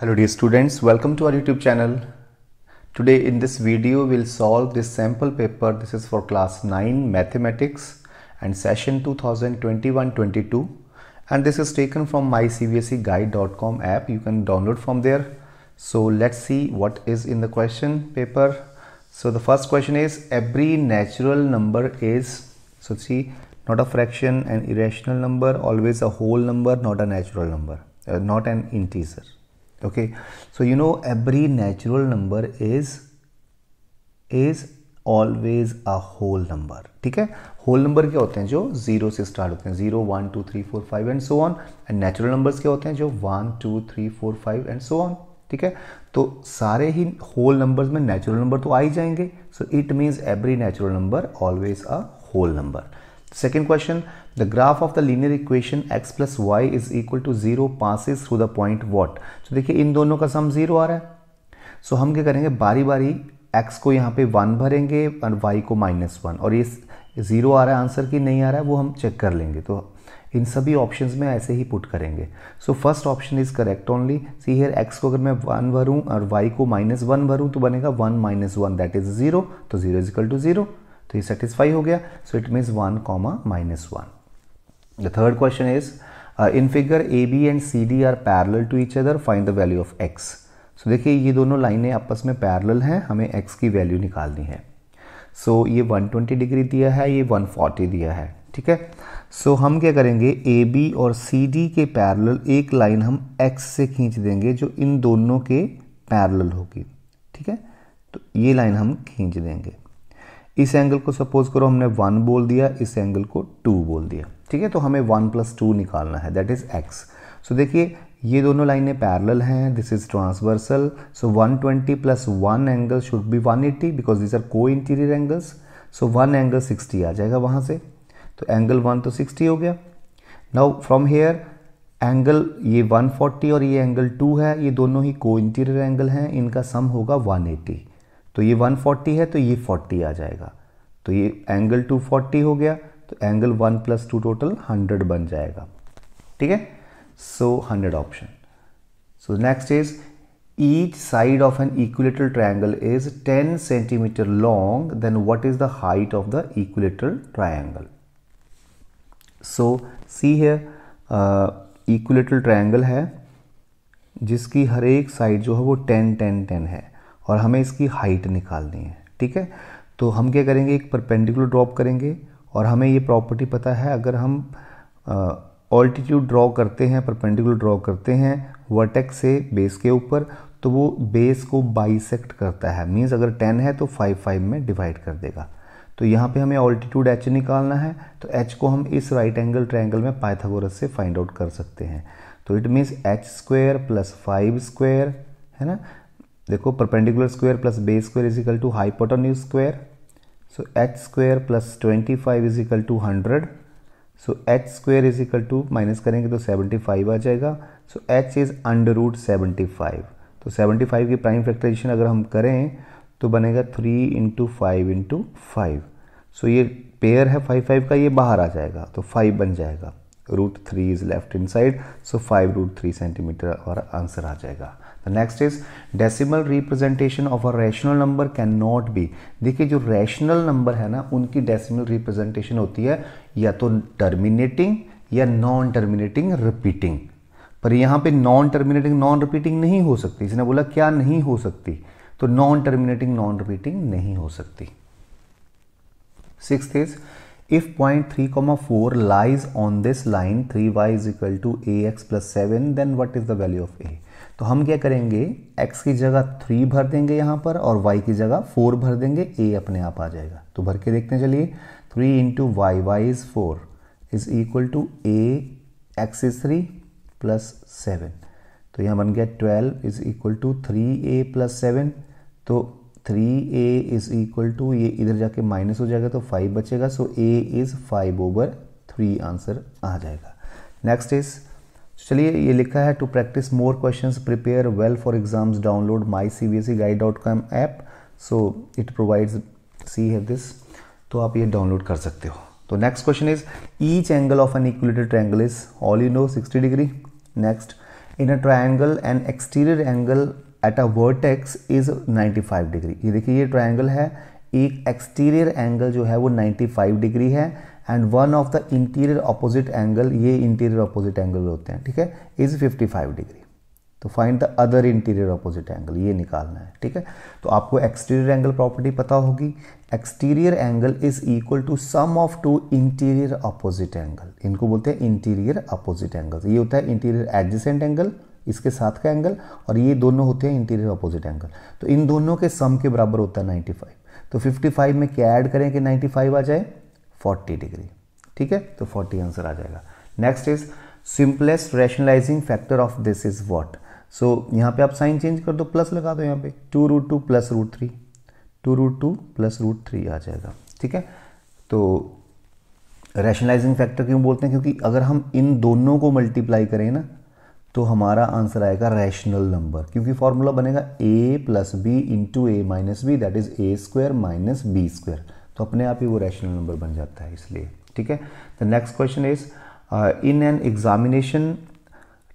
Hello dear students, welcome to our YouTube channel. Today in this video we'll solve this sample paper. This is for class 9 mathematics and session 2021-22 and this is taken from mycbseguide.com app. You can download from there. So let's see what is in the question paper. So the first question is every natural number is so see not a fraction an irrational number always a whole number not a natural number uh, not an integer okay so you know every natural number is is always a whole number ठीक है whole number क्या होते हैं जो zero से start होते हैं zero one two three four five and so on and natural numbers क्या होते हैं जो one two three four five and so on ठीक है तो सारे ही होल नंबर्स में नेचुरल नंबर तो आ ही जाएंगे so it means every natural number always a whole number Second question, the graph of the linear equation x plus y is equal to zero passes through the point what? तो देखिए इन दोनों का sum zero आ रहा है सो so, हम क्या करेंगे बारी बारी x को यहाँ पे वन भरेंगे और y को माइनस वन और ये ज़ीरो आ रहा है आंसर कि नहीं आ रहा है वो हम चेक कर लेंगे तो इन सभी ऑप्शंस में ऐसे ही पुट करेंगे so first option is correct only see here x को अगर मैं वन भरूँ और वाई को माइनस वन भरूँ तो बनेगा one minus one that is zero तो ज़ीरो इजिकल टू ज़ीरो तो ये सेटिस्फाई हो गया so it means one comma minus one the third question is in figure A B and C D are parallel to each other find the value of x सो देखिए ये दोनों लाइनें आपस में पैरल हैं हमें एक्स की वैल्यू निकालनी है सो so, ये 120 डिग्री दिया है ये 140 दिया है ठीक है सो so, हम क्या करेंगे ए बी और सी डी के पैरल एक लाइन हम एक्स से खींच देंगे जो इन दोनों के पैरल होगी ठीक है तो ये लाइन हम खींच देंगे इस एंगल को सपोज करो हमने वन बोल दिया इस एंगल को टू बोल दिया ठीक है तो हमें वन प्लस टू निकालना है दैट इज़ एक्स सो देखिए ये दोनों लाइनें पैरेलल हैं this is transversal so 120 twenty plus one angle should be 180 eighty because this are co interior angles so one angle 60 आ जाएगा वहाँ से तो एंगल वन तो 60 हो गया नाउ फ्रॉम हेयर एंगल ये 140 और ये एंगल टू है ये दोनों ही को इंटीरियर एंगल हैं इनका सम होगा 180 तो ये 140 है तो ये 40 आ जाएगा तो ये एंगल 240 हो गया तो एंगल 1 प्लस टू टोटल 100 बन जाएगा ठीक है so 100 option so next is each side of an equilateral triangle is 10 centimetre long then what is the height of the equilateral triangle so see है इक्विलेटर ट्राइंगल है जिसकी हर एक side जो है वो टेन टेन टेन है और हमें इसकी हाइट निकालनी है ठीक है तो हम क्या करेंगे एक परपेंडिकुलर ड्रॉप करेंगे और हमें ये प्रॉपर्टी पता है अगर हम ऑल्टीट्यूड ड्रॉ करते हैं परपेंडिकुलर ड्रॉ करते हैं वर्टेक्स से बेस के ऊपर तो वो बेस को बाइसेक्ट करता है मीन्स अगर टेन है तो फाइव फाइव में डिवाइड कर देगा तो यहाँ पे हमें ऑल्टीट्यूड एच निकालना है तो एच को हम इस राइट एंगल ट्रायंगल में पाइथागोरस से फाइंड आउट कर सकते हैं तो it means H square plus five square है ना देखो perpendicular square plus base square equal to hypotenuse square So h square plus 25 is equal to 100. So H square is equal to minus करेंगे तो 75 आ जाएगा so H is under root seventy तो 75 की prime factorisation अगर हम करें तो बनेगा three into five into five so ये पेयर है फाइव फाइव का ये बाहर आ जाएगा तो फाइव बन जाएगा root three is left in side so five root three centimetre और आंसर आ जाएगा next is decimal representation of a rational number can not be देखिए जो रैशनल नंबर है ना उनकी डेसिमल रिप्रेजेंटेशन होती है या तो टर्मिनेटिंग या नॉन टर्मिनेटिंग रिपीटिंग पर यहां पे नॉन टर्मिनेटिंग नॉन रिपीटिंग नहीं हो सकती इसने बोला क्या नहीं हो सकती तो नॉन टर्मिनेटिंग नॉन रिपीटिंग नहीं हो सकती six is if point three comma four lies on this line three y is equal to a x plus seven then what is the value of a तो हम क्या करेंगे x की जगह three भर देंगे यहाँ पर और y की जगह फोर भर देंगे a अपने आप आ जाएगा तो भर के देखते हैं चलिए three into y y is four is equal to a x is three plus seven तो यहाँ बन गया twelve is equal to three a plus seven तो three a is equal to ये इधर जाके माइनस हो जाएगा तो फाइव बचेगा so a is five over three answer आ जाएगा नेक्स्ट इज़ तो चलिए ये लिखा है to practise more questions prepare well for exams download my C B S E guide dot com app so it provides see है this तो आप ये डाउनलोड कर सकते हो तो next question is each angle of an equilateral triangle is all you know sixty degree next in a triangle an exterior angle at a vertex is 95 degree ये देखिए ये ट्राइंगल है एक एक्सटीरियर एंगल जो है वो 95 डिग्री है and one of the interior opposite angle ये इंटीरियर अपोजिट एंगल होते हैं ठीक है इज 55 डिग्री तो find the other interior opposite angle ये निकालना है ठीक है तो आपको एक्सटीरियर एंगल प्रॉपर्टी पता होगी exterior angle is equal to sum of two interior opposite angle इनको बोलते हैं इंटीरियर अपोजिट एंगल ये होता है इंटीरियर एडजेसेंट एंगल इसके साथ का एंगल और ये दोनों होते हैं इंटीरियर अपोजिट एंगल तो इन दोनों के सम के बराबर होता है 95 तो 55 में क्या ऐड करें कि 95 आ जाए 40 डिग्री ठीक है तो 40 आंसर आ जाएगा next is simplest rationalising factor of this is what so यहाँ पे आप साइन चेंज कर दो प्लस लगा दो यहाँ पे two root two plus root three two root two plus root three आ जाएगा ठीक है तो रैशनलाइजिंग फैक्टर क्यों बोलते हैं क्योंकि अगर हम इन दोनों को मल्टीप्लाई करें ना तो हमारा आंसर आएगा रैशनल नंबर क्योंकि फॉर्मूला बनेगा a plus b into a minus b that is a square minus b square तो अपने आप ही वो रैशनल नंबर बन जाता है इसलिए ठीक है the next question is in an examination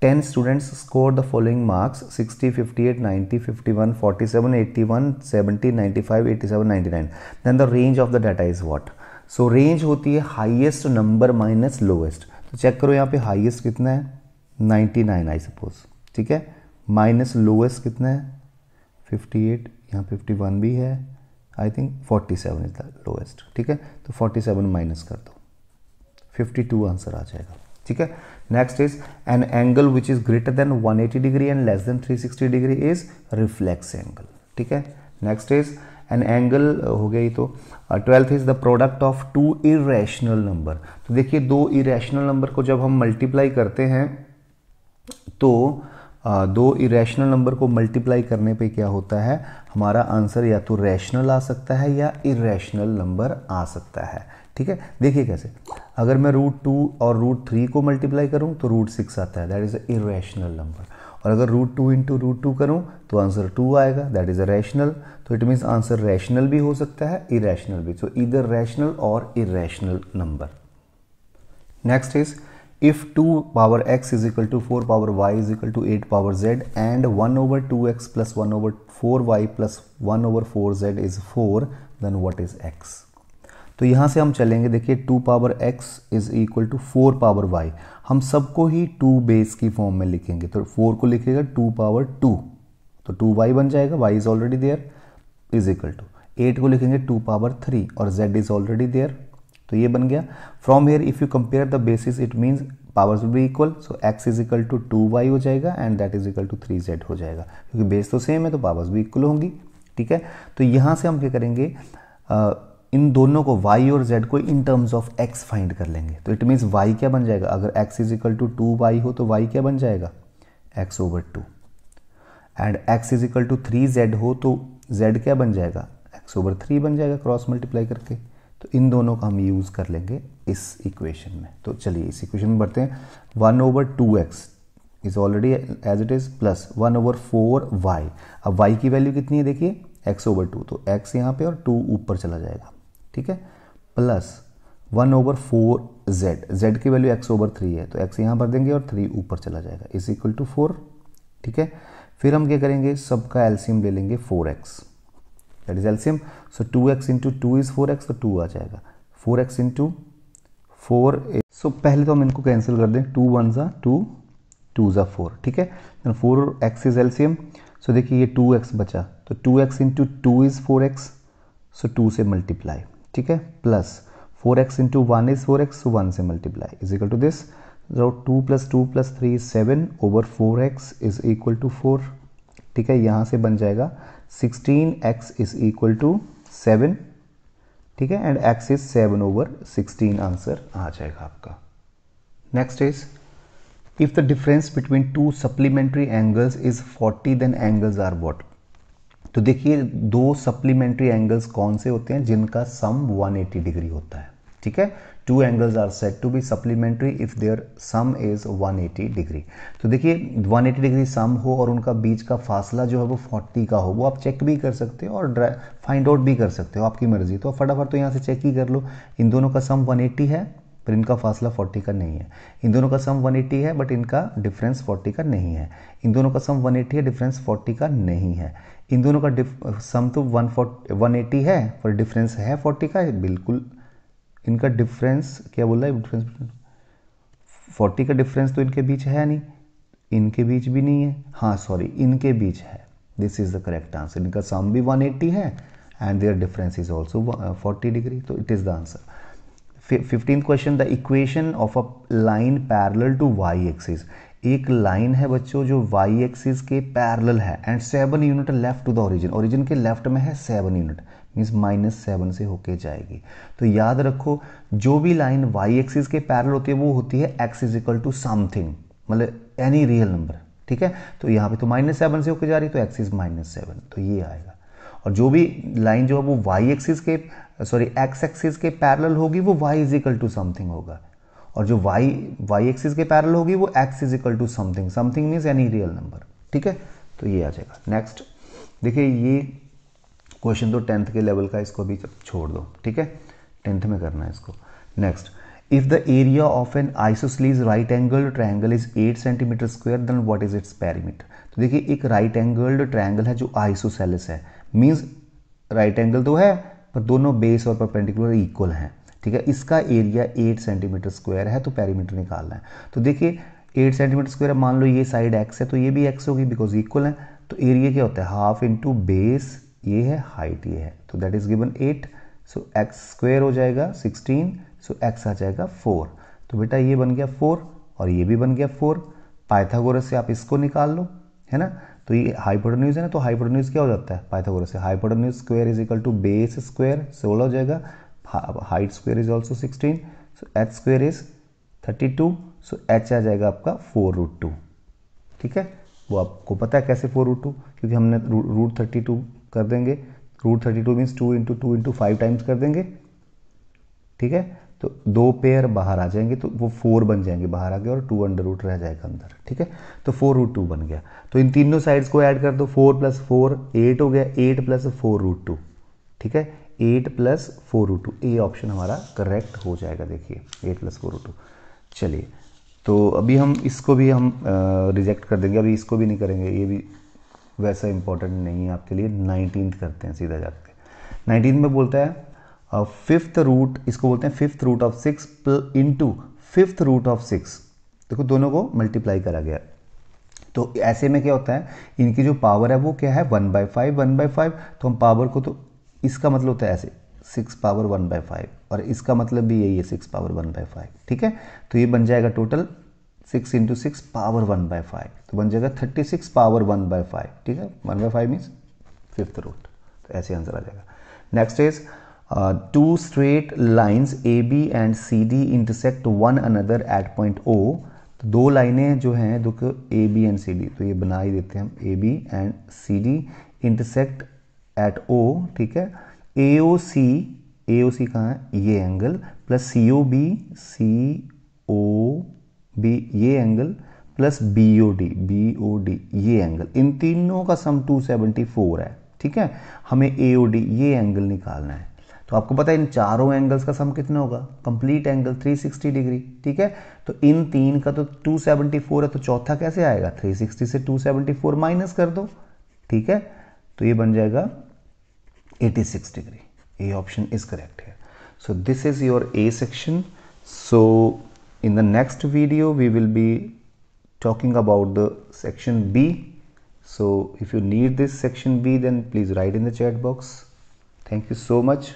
ten students score the following marks sixty fifty eight ninety fifty one forty seven eighty one seventy ninety five eighty seven ninety nine then the range of the data is what so range होती है highest number minus lowest तो check करो यहाँ पे highest कितना है ninety nine I suppose ठीक है माइनस लोएस्ट कितना है फिफ्टी एट यहाँ फिफ्टी वन भी है I think 47 is the lowest ठीक है तो 47 माइनस कर दो 52 आंसर आ जाएगा ठीक है next is an angle which is greater than 180 degree and less than 360 degree is reflex angle ठीक है नेक्स्ट इज एन एंगल हो गया ही तो twelfth is the product of two irrational number तो देखिए दो इरेशनल नंबर को जब हम मल्टीप्लाई करते हैं तो uh, दो इरेशनल नंबर को मल्टीप्लाई करने पे क्या होता है हमारा आंसर या तो रैशनल आ सकता है या इरेशनल नंबर आ सकता है ठीक है देखिए कैसे अगर मैं रूट टू और रूट थ्री को मल्टीप्लाई करूँ तो रूट सिक्स आता है that is a irrational number और अगर root two into root two करूँ तो आंसर टू आएगा दैट इज़ अ रैशनल तो इट मीन्स आंसर रैशनल भी हो सकता है इरेशनल भी सो इधर रैशनल और irrational number next is if two power x is equal to four power y is equal to eight power z and one over two x plus one over four y plus one over four z is four then what is x तो यहाँ से हम चलेंगे देखिए two power x is equal to four power y हम सबको ही two base की फॉर्म में लिखेंगे तो फोर को लिखेगा टू पावर टू तो टू वाई बन जाएगा y is already there is equal to eight को लिखेंगे टू पावर थ्री और जेड इज ऑलरेडी देयर तो ये बन गया from here if you compare the basis it means powers will be equal so x is equal to two y हो जाएगा and that is equal to three z हो जाएगा क्योंकि base तो सेम है तो पावर्स भी इक्वल होंगी ठीक है तो यहाँ से हम क्या करेंगे आ, इन दोनों को y और z को in terms of x find कर लेंगे तो इट मीन्स y क्या बन जाएगा अगर x is equal to two y हो तो y क्या बन जाएगा x over two and x is equal to three z हो तो z क्या बन जाएगा x ओवर थ्री बन जाएगा क्रॉस मल्टीप्लाई करके तो इन दोनों का हम यूज़ कर लेंगे इस इक्वेशन में तो चलिए इस इक्वेशन में बढ़ते हैं one over two x is already as it is plus one over four y अब वाई की वैल्यू कितनी है देखिए एक्स ओवर टू तो एक्स यहाँ पे और टू ऊपर चला जाएगा ठीक है plus one over four z z की वैल्यू एक्स ओवर थ्री है तो एक्स यहाँ भर देंगे और थ्री ऊपर चला जाएगा इज इक्वल टू फोर ठीक है फिर हम क्या करेंगे सबका एल्सियम ले लेंगे four x that is LCM so two x into two is four x तो टू आ जाएगा four x into four so पहले तो हम इनको कैंसिल कर दें टू वन ज़ा टू टू ज़ा फोर ठीक है four x is LCM so देखिए ये टू एक्स बचा तो two x into two is four x so two से मल्टीप्लाई ठीक है plus four x into one is four x so one से multiply is equal to this two plus two plus three seven over four x is equal to four ठीक है यहाँ से बन जाएगा sixteen x is equal to seven ठीक है and x is seven over sixteen answer आ जाएगा आपका next is if the difference between two supplementary angles is 40 then angles are what तो देखिए दो सप्लीमेंट्री एंगल्स कौन से होते हैं जिनका सम 180 डिग्री होता है ठीक है two angles are set to be supplementary if their sum is 180 degree तो देखिए 180 डिग्री सम हो और उनका बीच का फासला जो है वो 40 का हो वो आप चेक भी कर सकते हो और फाइंड आउट भी कर सकते हो आपकी मर्जी तो फटाफट तो यहाँ से चेक ही कर लो इन दोनों का सम 180 है पर इनका फासला 40 का नहीं है इन दोनों का सम 180 है बट इनका डिफरेंस 40 का नहीं है इन दोनों का सम 180 है डिफरेंस 40 का नहीं है इन दोनों का सम तो 140 180 है पर डिफरेंस है 40 का बिल्कुल इनका डिफरेंस क्या बोल रहा है डिफरेंस फोर्टी का डिफरेंस तो इनके बीच है नहीं इनके बीच भी नहीं है हाँ सॉरी इनके बीच है this is the correct answer इनका सम भी वन एट्टी है and their difference is also forty degree तो it is the answer fifteen question the equation of a line parallel to y axis एक line है बच्चों जो y axis के parallel है and seven unit left to the origin origin के left में है seven unit means minus seven से होके जाएगी तो याद रखो जो भी लाइन वाई एक्सिस के पैरल होती है वो होती है x is equal to something मतलब एनी रियल नंबर ठीक है तो यहाँ पे तो माइनस सेवन से होके जा रही है तो एक्स इज माइनस सेवन तो ये आएगा और जो भी लाइन जो है वो वाई एक्सिस के सॉरी एक्स एक्सिस के पैरल होगी वो y is equal to something होगा और जो वाई वाई एक्सिस के पैरल होगी वो x is equal to something something means any real number ठीक है तो ये आ जाएगा नेक्स्ट देखिए ये क्वेश्चन तो टेंथ के लेवल का इसको भी छोड़ दो ठीक है टेंथ में करना है इसको next if the area of an isosceles right angled triangle is eight centimeter square then what is its perimeter तो देखिए एक राइट एंगल्ड ट्रायंगल है जो आइसोसेलिस है मींस राइट एंगल तो है पर दोनों बेस और परपेंडिकुलर इक्वल हैं ठीक है इसका एरिया 8 सेंटीमीटर स्क्वायर है तो पेरीमीटर निकालना है तो देखिए 8 सेंटीमीटर स्क्वायर मान लो ये साइड एक्स है तो ये भी एक्स होगी बिकॉज इक्वल है तो एरिया क्या होता है हाफ इंटू बेस ये है हाइट ये है तो that is given eight so x square हो जाएगा सिक्सटीन सो एक्स आ जाएगा फोर तो बेटा ये बन गया फोर और ये भी बन गया फोर पाइथागोरस से आप इसको निकाल लो है ना तो ये हाइपोटन्यूज है ना तो हाइपोटन्यूज क्या हो जाता है पाइथागोरस से hypotenuse square is equal to base square सोलह हो जाएगा height square is also sixteen so H square is thirty two so h आ जाएगा आपका फोर रूट टू ठीक है वो आपको पता है कैसे फोर रूट टू क्योंकि हमने रूट थर्टी टू कर देंगे root thirty two means two into two into five times कर देंगे ठीक है तो दो पेयर बाहर आ जाएंगे तो वो फोर बन जाएंगे बाहर गए और टू अंडर रूट रह जाएगा अंदर ठीक है तो फोर रूट टू बन गया तो इन तीनों साइड्स को ऐड कर दो फोर प्लस फोर एट हो गया eight plus four root two ठीक है eight plus four root two A option हमारा करेक्ट हो जाएगा देखिए eight plus four root two चलिए तो अभी हम इसको भी हम रिजेक्ट कर देंगे अभी इसको भी नहीं करेंगे ये भी वैसा इंपॉर्टेंट नहीं है आपके लिए नाइनटीन करते हैं सीधा जाके नाइनटीन में बोलता है फिफ्थ रूट इसको बोलते हैं fifth root of six into fifth root of six देखो दोनों को मल्टीप्लाई करा गया तो ऐसे में क्या होता है इनकी जो पावर है वो क्या है one by five one by five तो हम पावर को तो इसका मतलब होता है ऐसे six power one by five और इसका मतलब भी यही है six power one by five ठीक है तो ये बन जाएगा total six into six power one by five तो बन जाएगा thirty six power one by five ठीक है one by five means fifth root तो ऐसे आंसर आ जाएगा next is two straight lines A B and C D intersect one another eight point O तो दो लाइनें जो हैं देखो A B and C D तो ये बना ही देते हैं हम A B and C D intersect at O ठीक है ए ओ सी ए ओ सी कहाँ है ये angle plus C O B C O B ये angle plus B O D B O D ये एंगल इन तीनों का सम 274 है ठीक है हमें ए ओ डी ये एंगल निकालना है तो आपको पता है इन चारों एंगल्स का सम कितना होगा कंप्लीट एंगल 360 डिग्री ठीक है तो इन तीन का तो 274 है तो चौथा कैसे आएगा 360 से 274 माइनस कर दो ठीक है तो ये बन जाएगा 86 डिग्री ये ऑप्शन इज करेक्ट है so this is your A section सो in the next video we will be talking about the section B so if you need this section B then please write in the chat box thank you so much